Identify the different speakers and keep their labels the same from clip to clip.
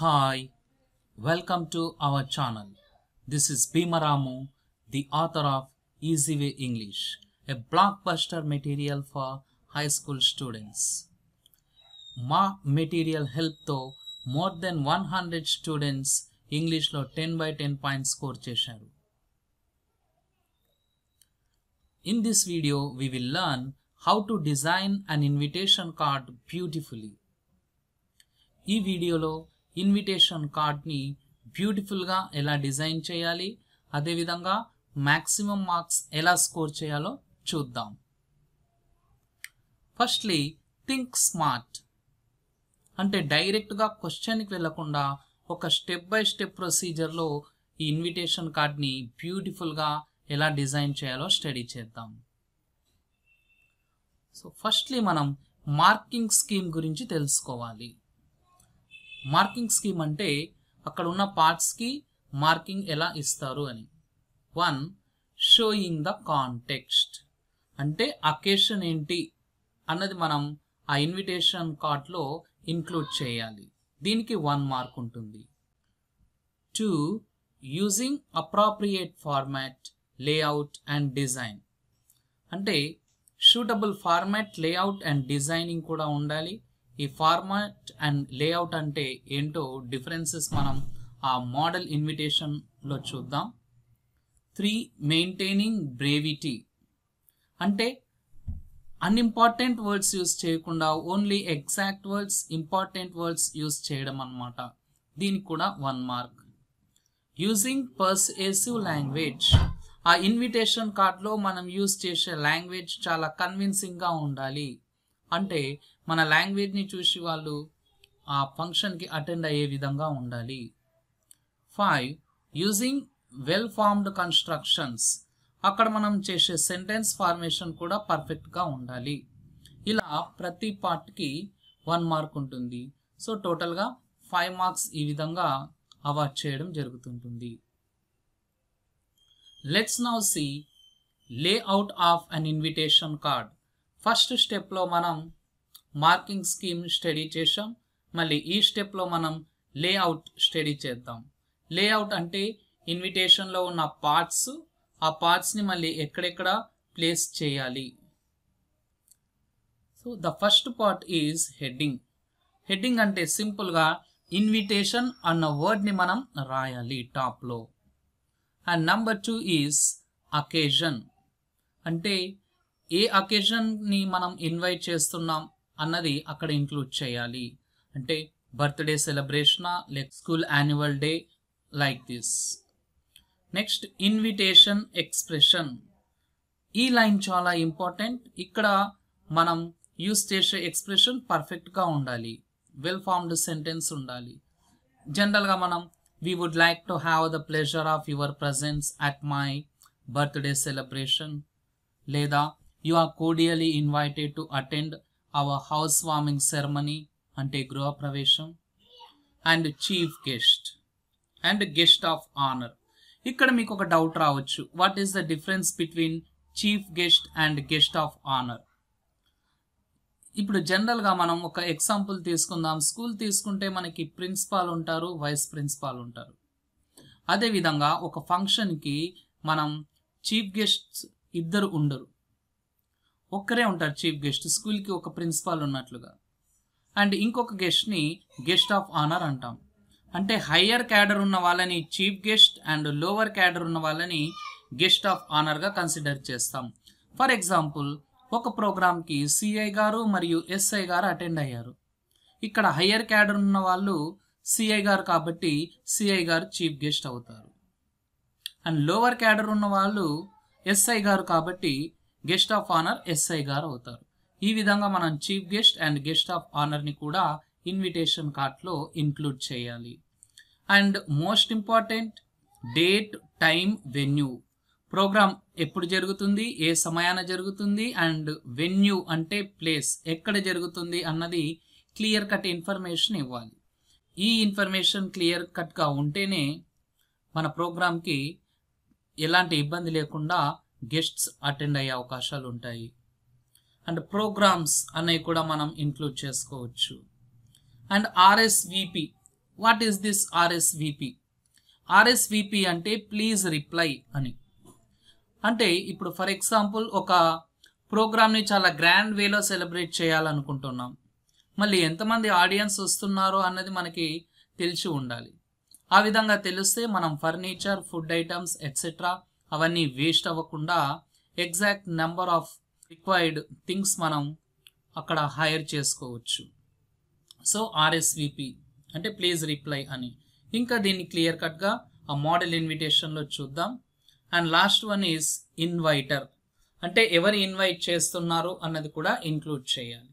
Speaker 1: Hi, welcome to our channel. This is Bhimaramu, the author of Easy Way English, a blockbuster material for high school students. My material helped more than 100 students English students 10 by 10 points score score చేశారు In this video, we will learn how to design an invitation card beautifully. video lo invitation కార్డ్ని బ్యూటిఫుల్గా ఎలా design చేయాలి అదేవిధంగా maximum marks ఎలా score చేయాలో చూద్దాం firstly think smart అంటే డైరెక్ట్గా క్వశ్చన్కి వెళ్లకుండా ఒక స్టెప్ బై స్టెప్ ప్రొసీజర్లో ఈ ఇన్విటేషన్ కార్డ్ని బ్యూటిఫుల్గా ఎలా డిజైన్ చేయాలో స్టడీ చేద్దాం సో ఫస్ట్లీ మనం మార్కింగ్ స్కీమ్ గురించి తెలుసుకోవాలి మార్కింగ్ స్కీమ్ అంటే అక్కడ ఉన్న పార్ట్స్కి మార్కింగ్ ఎలా ఇస్తారు అని వన్ షోయింగ్ ద కాంటెక్స్ట్ అంటే అకేషన్ ఏంటి అన్నది మనం ఆ ఇన్విటేషన్ కార్డ్లో ఇన్క్లూడ్ చేయాలి దీనికి వన్ మార్క్ ఉంటుంది two using appropriate format layout and design అంటే suitable format layout and designing కూడా ఉండాలి ఈ ఫార్మాట్ అండ్ లేఅవుట్ అంటే ఏంటో డిఫరెన్సెస్ మనం ఆ మోడల్ ఇన్విటేషన్లో చూద్దాం త్రీ మెయింటైనింగ్ బ్రేవిటీ అంటే అన్ఇంపార్టెంట్ వర్డ్స్ యూజ్ చేయకుండా only exact words important words use చేయడం అనమాట దీనికి కూడా one mark using persuasive language ఆ ఇన్విటేషన్ కార్డ్లో మనం యూజ్ చేసే లాంగ్వేజ్ చాలా కన్విన్సింగ్గా ఉండాలి అంటే మన లాంగ్వేజ్ని చూసి వాళ్ళు ఆ ఫంక్షన్కి అటెండ్ అయ్యే విధంగా ఉండాలి five using well formed constructions అక్కడ మనం చేసే సెంటెన్స్ ఫార్మేషన్ కూడా పర్ఫెక్ట్గా ఉండాలి ఇలా ప్రతి పార్ట్కి వన్ మార్క్ ఉంటుంది సో టోటల్గా ఫైవ్ మార్క్స్ ఈ విధంగా అవార్డ్ చేయడం జరుగుతుంటుంది let's now see layout of an invitation card first స్టెప్లో మనం మార్కింగ్ స్కీమ్ స్టడీ చేసాం మళ్ళీ ఈ స్టెప్లో మనం లేఅవుట్ స్టడీ చేద్దాం లేఅవుట్ అంటే ఇన్విటేషన్లో ఉన్న పార్ట్స్ ఆ పార్ట్స్ని మళ్ళీ ఎక్కడెక్కడ ప్లేస్ చేయాలి so the first part is heading heading అంటే సింపుల్గా ఇన్విటేషన్ అన్న వర్డ్ని మనం రాయాలి టాప్లో and number two is occasion అంటే ఏ అకేషన్ని మనం ఇన్వైట్ చేస్తున్నాం అన్నది అక్కడ ఇంక్లూడ్ చేయాలి అంటే బర్త్డే సెలబ్రేషనా like school annual day like this next invitation expression ఈ లైన్ చాలా ఇంపార్టెంట్ ఇక్కడ మనం యూస్ చేసే ఎక్స్ప్రెషన్ పర్ఫెక్ట్గా ఉండాలి వెల్ ఫార్మ్డ్ సెంటెన్స్ ఉండాలి జనరల్గా మనం we would like to have the pleasure of your presence at my birthday celebration లేదా you are cordially invited to attend our house warming ceremony అంటే గృహప్రవేశం and chief guest and guest of honour ఇక్కడ మీకు ఒక doubt రావచ్చు what is the difference between chief guest and guest of honour ఇప్పుడు జనరల్గా మనం ఒక ఎగ్జాంపుల్ తీసుకుందాం స్కూల్ తీసుకుంటే మనకి ప్రిన్సిపాల్ ఉంటారు వైస్ ప్రిన్సిపాల్ ఉంటారు అదేవిధంగా ఒక ఫంక్షన్కి మనం చీఫ్ గెస్ట్స్ ఇద్దరు ఉండరు ఒక్కరే ఉంటారు చీఫ్ గెస్ట్ స్కూల్కి ఒక ప్రిన్సిపాల్ ఉన్నట్లుగా అండ్ ఇంకొక గెస్ట్ని గెస్ట్ ఆఫ్ ఆనర్ అంటాం అంటే హయ్యర్ క్యాడర్ ఉన్న వాళ్ళని chief guest and lower cadre ఉన్న వాళ్ళని గెస్ట్ ఆఫ్ ఆనర్గా కన్సిడర్ చేస్తాం ఫర్ ఎగ్జాంపుల్ ఒక ప్రోగ్రామ్కి సిఐ గారు మరియు ఎస్ఐ గారు అటెండ్ అయ్యారు ఇక్కడ హయ్యర్ క్యాడర్ ఉన్న వాళ్ళు సిఐ గారు కాబట్టి సిఐ గారు చీఫ్ గెస్ట్ అవుతారు అండ్ లోవర్ క్యాడర్ ఉన్న వాళ్ళు ఎస్ఐ గారు కాబట్టి గెస్ట్ ఆఫ్ ఆనర్ ఎస్ఐ గారు అవుతారు ఈ విధంగా మనం chief guest and guest of ఆనర్ని కూడా ఇన్విటేషన్ కార్డ్లో ఇంక్లూడ్ చేయాలి and most important date time venue programme ఎప్పుడు జరుగుతుంది ఏ సమయాన జరుగుతుంది అండ్ వెన్యూ అంటే ప్లేస్ ఎక్కడ జరుగుతుంది అన్నది క్లియర్ కట్ ఇన్ఫర్మేషన్ ఇవ్వాలి ఈ ఇన్ఫర్మేషన్ క్లియర్ కట్గా ఉంటేనే మన ప్రోగ్రామ్కి ఎలాంటి ఇబ్బంది లేకుండా గెస్ట్స్ అటెండ్ అయ్యే అవకాశాలు ఉంటాయి అండ్ ప్రోగ్రామ్స్ అనేవి కూడా మనం ఇంక్లూడ్ చేసుకోవచ్చు and RSVP what is this RSVP RSVP అంటే ప్లీజ్ రిప్లై అని అంటే ఇప్పుడు ఫర్ ఎగ్జాంపుల్ ఒక ప్రోగ్రామ్ని చాలా గ్రాండ్ వేలో సెలబ్రేట్ చేయాలనుకుంటున్నాం మళ్ళీ ఎంతమంది ఆడియన్స్ వస్తున్నారో అన్నది మనకి తెలిసి ఉండాలి ఆ విధంగా తెలిస్తే మనం ఫర్నిచర్ ఫుడ్ ఐటమ్స్ ఎట్సెట్రా అవన్నీ వేస్ట్ అవ్వకుండా exact number of required things మనం అక్కడ హైర్ చేసుకోవచ్చు సో ఆర్ఎస్విపి అంటే ప్లీజ్ రిప్లై అని ఇంకా దీన్ని క్లియర్ కట్గా ఆ మోడల్ ఇన్విటేషన్లో చూద్దాం and last one is inviter అంటే ఎవరు ఇన్వైట్ చేస్తున్నారు అన్నది కూడా ఇంక్లూడ్ చేయాలి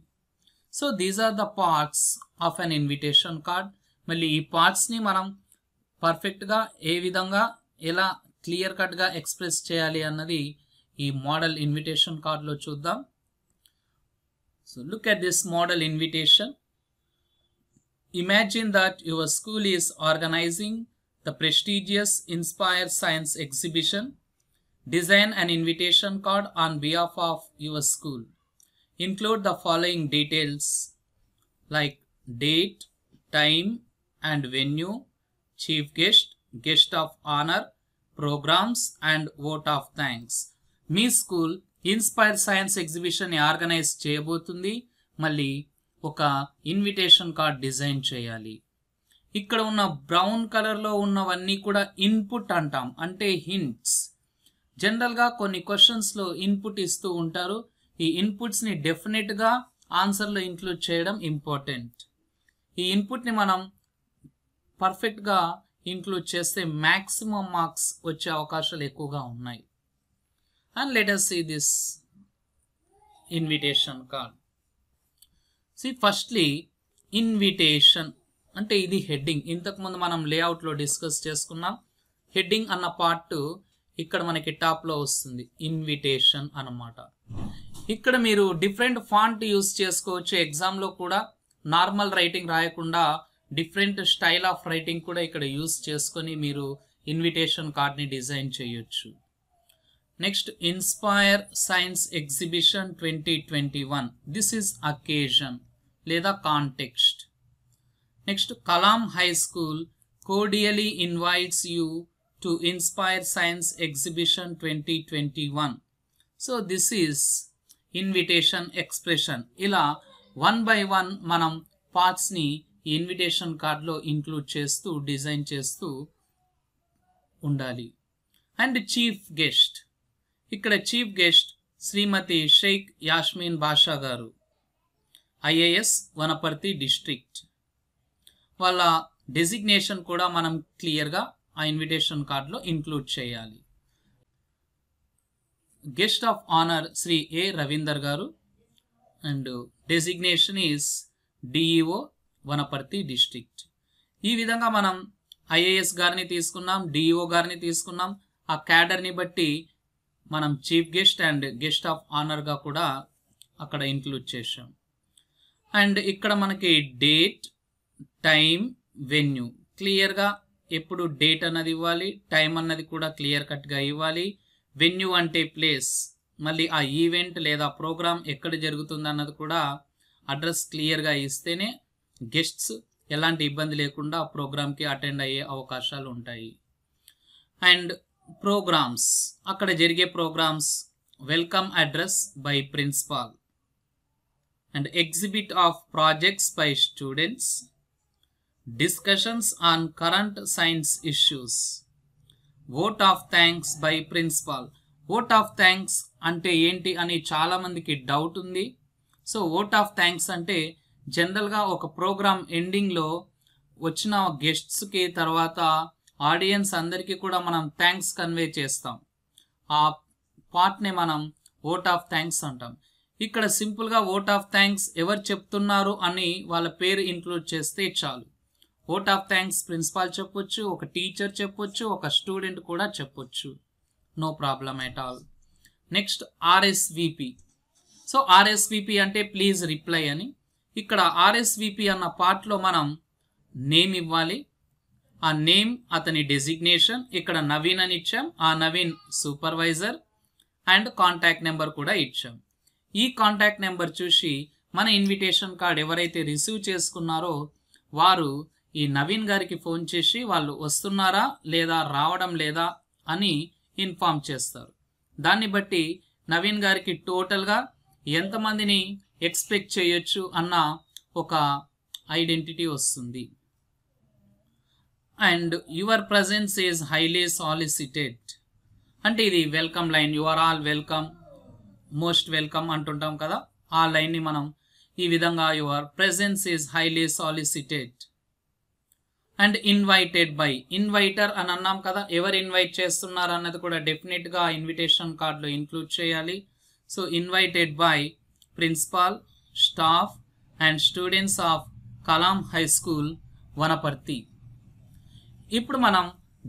Speaker 1: so these are the parts of an invitation card మళ్ళీ ఈ పార్ట్స్ని మనం పర్ఫెక్ట్గా ఏ విధంగా ఎలా క్లియర్ కట్గా ఎక్స్ప్రెస్ చేయాలి అన్నది model invitation card lo చూద్దాం So look at this model invitation. Imagine that your school is organizing the prestigious Inspire Science exhibition. Design an invitation card on behalf of your school. Include the following details like date, time and venue, chief guest, guest of honor, programmes and vote of thanks మీ school inspire science ఎగ్జిబిషన్ని organise చేయబోతుంది మళ్ళీ ఒక invitation card design చేయాలి ఇక్కడ ఉన్న brown కలర్లో ఉన్నవన్నీ కూడా ఇన్పుట్ అంటాం అంటే హింట్స్ జనరల్గా కొన్ని క్వశ్చన్స్లో ఇన్పుట్ ఇస్తూ ఉంటారు ఈ ఇన్పుట్స్ని డెఫినెట్గా ఆన్సర్లో ఇంక్లూడ్ చేయడం ఇంపార్టెంట్ ఈ ఇన్పుట్ని మనం పర్ఫెక్ట్గా ఇంక్లూడ్ చేస్తే మ్యాక్సిమం మార్క్స్ వచ్చే అవకాశాలు ఎక్కువగా ఉన్నాయి and let us see this invitation card C firstly invitation అంటే ఇది హెడ్డింగ్ ఇంతకుముందు మనం లేఅవుట్లో డిస్కస్ చేసుకున్నాం హెడ్డింగ్ అన్న పార్ట్ ఇక్కడ మనకి టాప్లో వస్తుంది ఇన్విటేషన్ అన్నమాట ఇక్కడ మీరు డిఫరెంట్ ఫాంట్ యూస్ చేసుకోవచ్చు ఎగ్జామ్లో కూడా నార్మల్ రైటింగ్ రాయకుండా డిఫరెంట్ స్టైల్ ఆఫ్ రైటింగ్ కూడా ఇక్కడ యూజ్ చేసుకొని మీరు ఇన్విటేషన్ కార్డ్ని డిజైన్ చేయొచ్చు next inspire science exhibition twenty twenty one this is occasion లేదా context next Kalam high school cordially invites you to inspire science exhibition twenty twenty one so this is invitation expression ఇలా one by one మనం పార్ట్స్ని invitation కార్డ్లో include చేస్తూ design చేస్తూ ఉండాలి and chief guest ఇక్కడ chief guest శ్రీమతి షేక్ యాస్మిన్ బాషా గారు ఐఏఎస్ వనపర్తి డిస్ట్రిక్ట్ వాళ్ళ డెసిగ్నేషన్ కూడా మనం క్లియర్గా ఆ ఇన్విటేషన్ కార్డులో ఇంక్లూడ్ చేయాలి guest of honour Shri A Ravinder గారు and designation is DEO Wanaparthy district ఈ విధంగా మనం ఐఏఎస్ గారిని తీసుకున్నాం డిఈఓ గారిని తీసుకున్నాం ఆ క్యాడర్ని బట్టి మనం chief guest and guest of ఆనర్గా కూడా అక్కడ ఇంక్లూడ్ చేసాం అండ్ ఇక్కడ మనకి డేట్ టైం వెన్యూ క్లియర్గా ఎప్పుడు డేట్ అన్నది ఇవ్వాలి టైం అన్నది కూడా క్లియర్ కట్గా ఇవ్వాలి వెన్యూ అంటే ప్లేస్ మళ్ళీ ఆ ఈవెంట్ లేదా ప్రోగ్రామ్ ఎక్కడ జరుగుతుంది అన్నది కూడా అడ్రస్ క్లియర్గా ఇస్తేనే గెస్ట్స్ ఎలాంటి ఇబ్బంది లేకుండా ప్రోగ్రామ్కి అటెండ్ అయ్యే అవకాశాలు ఉంటాయి అండ్ ప్రోగ్రామ్స్ అక్కడ జరిగే programmes welcome address by principal and exhibit of projects by students discussions on current science issues vote of thanks by principal vote of thanks అంటే ఏంటి అని చాలామందికి డౌట్ ఉంది సో ఓట్ ఆఫ్ థ్యాంక్స్ అంటే జనరల్గా ఒక ప్రోగ్రామ్ ఎండింగ్లో వచ్చిన గెస్ట్స్కి తర్వాత ఆడియన్స్ అందరికీ కూడా మనం థ్యాంక్స్ కన్వే చేస్తాం ఆ పార్ట్ని మనం ఓట్ ఆఫ్ థ్యాంక్స్ అంటాం ఇక్కడ సింపుల్గా ఓట్ ఆఫ్ థ్యాంక్స్ ఎవరు చెప్తున్నారు అని వాళ్ళ పేరు ఇంక్లూడ్ చేస్తే చాలు ఓట్ ఆఫ్ థ్యాంక్స్ ప్రిన్సిపాల్ చెప్పొచ్చు ఒక టీచర్ చెప్పొచ్చు ఒక స్టూడెంట్ కూడా చెప్పొచ్చు no problem at all next RSVP so RSVP అంటే ప్లీజ్ రిప్లై అని ఇక్కడ ఆర్ఎస్విపి అన్న పార్ట్లో మనం నేమ్ ఇవ్వాలి ఆ నేమ్ అతని డెసిగ్నేషన్ ఇక్కడ నవీన్ అని ఇచ్చాం ఆ Naveen supervisor and contact number కూడా ఇచ్చాం ఈ కాంటాక్ట్ నెంబర్ చూసి మన ఇన్విటేషన్ కార్డ్ ఎవరైతే రిసీవ్ చేసుకున్నారో వారు ఈ నవీన్ గారికి ఫోన్ చేసి వాళ్ళు వస్తున్నారా లేదా రావడం లేదా అని ఇన్ఫామ్ చేస్తారు దాన్ని బట్టి నవీన్ గారికి టోటల్గా ఎంతమందిని ఎక్స్పెక్ట్ చేయొచ్చు అన్న ఒక ఐడెంటిటీ వస్తుంది and your presence is highly solicited అంటే ఇది welcome line you are all welcome most welcome అంటుంటాం కదా ఆ లైన్ని మనం ఈ విధంగా your presence is highly solicited and invited by inviter అని అన్నాం కదా ఎవరు ఇన్వైట్ చేస్తున్నారు అన్నది కూడా డెఫినెట్గా ఇన్విటేషన్ కార్డులో ఇన్క్లూడ్ చేయాలి so invited by principal staff and students of Kalam high school Wanaparthy ఇప్పుడు మనం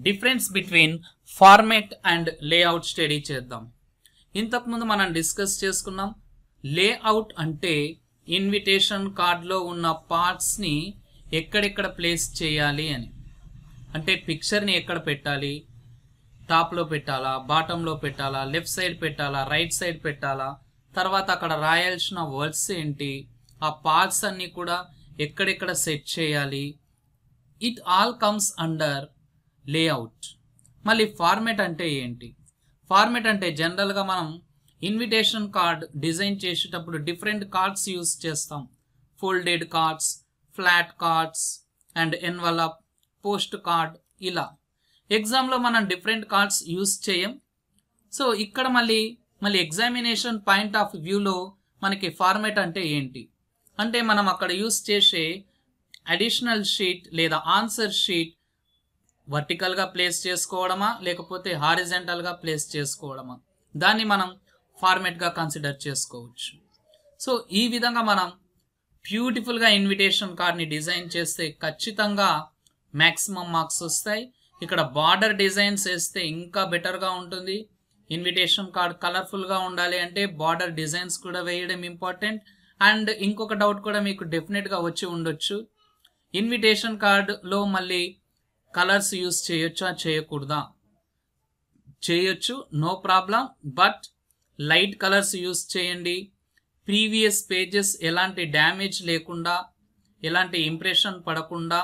Speaker 1: difference between format and layout study చేద్దాం ఇంతకుముందు మనం డిస్కస్ చేసుకున్నాం లేఅవుట్ అంటే ఇన్విటేషన్ కార్డ్లో ఉన్న పార్ట్స్ని ఎక్కడెక్కడ ప్లేస్ చేయాలి అని అంటే పిక్చర్ని ఎక్కడ పెట్టాలి టాప్లో పెట్టాలా బాటంలో పెట్టాలా లెఫ్ట్ సైడ్ పెట్టాలా రైట్ సైడ్ పెట్టాలా తర్వాత అక్కడ రాయాల్సిన వర్డ్స్ ఏంటి ఆ పార్ట్స్ అన్నీ కూడా ఎక్కడెక్కడ సెట్ చేయాలి it all comes under layout మళ్ళీ ఫార్మేట్ అంటే ఏంటి ఫార్మేట్ అంటే జనరల్గా మనం ఇన్విటేషన్ కార్డ్ డిజైన్ చేసేటప్పుడు డిఫరెంట్ కార్డ్స్ యూస్ చేస్తాం folded cards flat cards and envelope post card ఇలా ఎగ్జామ్లో మనం డిఫరెంట్ కార్డ్స్ యూస్ చేయం సో ఇక్కడ మళ్ళీ మళ్ళీ ఎగ్జామినేషన్ పాయింట్ ఆఫ్ వ్యూలో మనకి ఫార్మేట్ అంటే ఏంటి అంటే మనం అక్కడ యూస్ చేసే అడిషనల్ షీట్ లేదా ఆన్సర్ షీట్ వర్టికల్గా ప్లేస్ చేసుకోవడమా లేకపోతే హారిజెంటల్గా ప్లేస్ చేసుకోవడమా దాన్ని మనం ఫార్మేట్గా కన్సిడర్ చేసుకోవచ్చు సో ఈ విధంగా మనం బ్యూటిఫుల్గా ఇన్విటేషన్ కార్డ్ని డిజైన్ చేస్తే ఖచ్చితంగా మ్యాక్సిమం మార్క్స్ వస్తాయి ఇక్కడ బార్డర్ డిజైన్స్ వేస్తే ఇంకా బెటర్గా ఉంటుంది ఇన్విటేషన్ కార్డ్ కలర్ఫుల్గా ఉండాలి అంటే బార్డర్ డిజైన్స్ కూడా వేయడం ఇంపార్టెంట్ అండ్ ఇంకొక డౌట్ కూడా మీకు డెఫినెట్గా వచ్చి ఉండొచ్చు ఇన్విటేషన్ కార్డులో మళ్ళీ కలర్స్ యూస్ చేయొచ్చా చేయకూడదా చేయొచ్చు no problem but light colours use చేయండి ప్రీవియస్ పేజెస్ ఎలాంటి డ్యామేజ్ లేకుండా ఎలాంటి ఇంప్రెషన్ పడకుండా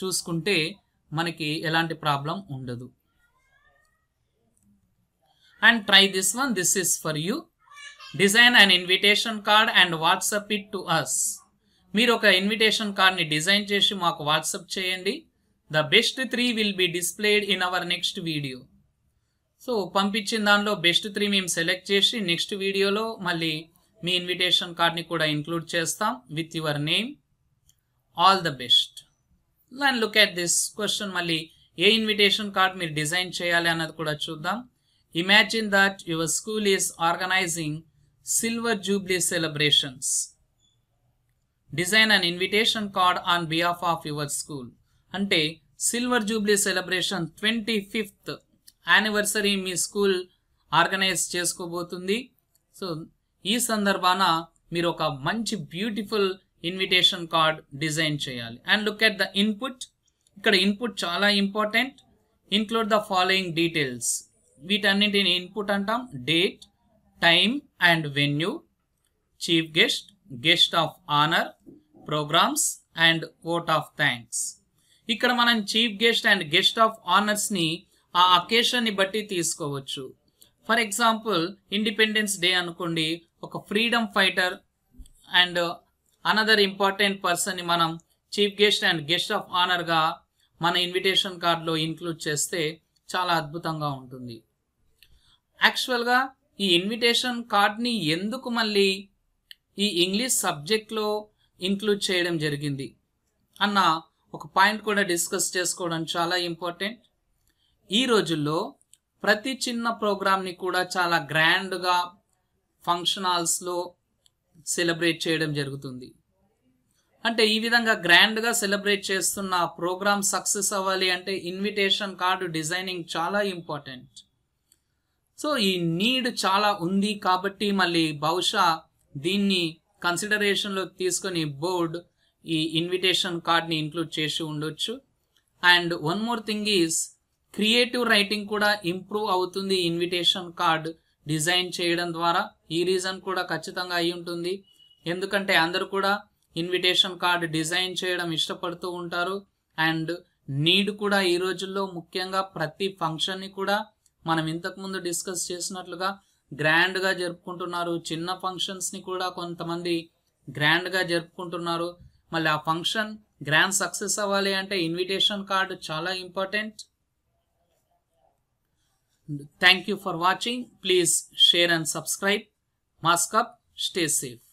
Speaker 1: చూసుకుంటే మనకి ఎలాంటి ప్రాబ్లం ఉండదు and try this one. This is for you. Design and invitation card and WhatsApp it to us మీరు ఒక ఇన్విటేషన్ కార్డ్ని డిజైన్ చేసి మాకు వాట్సప్ చేయండి the best three will be displayed in our next video so పంపించిన దానిలో best three మేము select చేసి నెక్స్ట్ వీడియోలో మళ్ళీ మీ ఇన్విటేషన్ కార్డ్ని కూడా ఇంక్లూడ్ చేస్తాం with your name all the best and look at this question మళ్ళీ ఏ ఇన్విటేషన్ కార్డ్ మీరు డిజైన్ చేయాలి అన్నది కూడా చూద్దాం Imagine that your school is organizing silver jubilee celebrations. Design an invitation card on behalf of your school. And silver jubilee celebration 25th anniversary my school organize chesko bothundi. So, this sandarbana miroka manchi beautiful invitation card design chayali. And look at the input. Ikkada input chala important. Include the following details. వీటన్నింటిని input అంటాం date time and venue chief guest guest of honour programmes and quote of thanks ఇక్కడ మనం chief guest and guest of ఆనర్స్ని ఆ అకేషన్ని బట్టి తీసుకోవచ్చు for example independence day అనుకోండి ఒక freedom fighter and another important పర్సన్ని మనం chief guest and guest of ఆనర్గా మన ఇన్విటేషన్ కార్డులో ఇన్క్లూడ్ చేస్తే చాలా అద్భుతంగా ఉంటుంది యాక్చువల్గా ఈ ఇన్విటేషన్ కార్డ్ని ఎందుకు మళ్ళీ ఈ ఇంగ్లీష్ సబ్జెక్ట్లో ఇంక్లూడ్ చేయడం జరిగింది అన్న ఒక పాయింట్ కూడా డిస్కస్ చేసుకోవడం చాలా ఇంపార్టెంట్ ఈ రోజుల్లో ప్రతి చిన్న ప్రోగ్రామ్ని కూడా చాలా గ్రాండ్గా ఫంక్షన్ హాల్స్లో సెలబ్రేట్ చేయడం జరుగుతుంది అంటే ఈ విధంగా గ్రాండ్గా సెలబ్రేట్ చేస్తున్న ప్రోగ్రామ్ సక్సెస్ అవ్వాలి అంటే ఇన్విటేషన్ కార్డు డిజైనింగ్ చాలా ఇంపార్టెంట్ సో ఈ నీడ్ చాలా ఉంది కాబట్టి మళ్ళీ బహుశా దీన్ని కన్సిడరేషన్లో తీసుకొని బోర్డ్ ఈ ఇన్విటేషన్ కార్డ్ని ఇంక్లూడ్ చేసి ఉండొచ్చు and one more thing is creative writing కూడా ఇంప్రూవ్ అవుతుంది ఇన్విటేషన్ కార్డ్ డిజైన్ చేయడం ద్వారా ఈ రీజన్ కూడా ఖచ్చితంగా అయి ఉంటుంది ఎందుకంటే అందరు కూడా ఇన్విటేషన్ కార్డ్ డిజైన్ చేయడం ఇష్టపడుతూ ఉంటారు అండ్ నీడ్ కూడా ఈ రోజుల్లో ముఖ్యంగా ప్రతి ఫంక్షన్ని కూడా మనం ఇంతకుముందు డిస్కస్ చేసినట్లుగా గ్రాండ్గా జరుపుకుంటున్నారు చిన్న ఫంక్షన్స్ని కూడా కొంతమంది గ్రాండ్గా జరుపుకుంటున్నారు మళ్ళీ ఆ ఫంక్షన్ గ్రాండ్ సక్సెస్ అవ్వాలి అంటే ఇన్విటేషన్ కార్డు చాలా important thank you for watching please share and subscribe mask up stay safe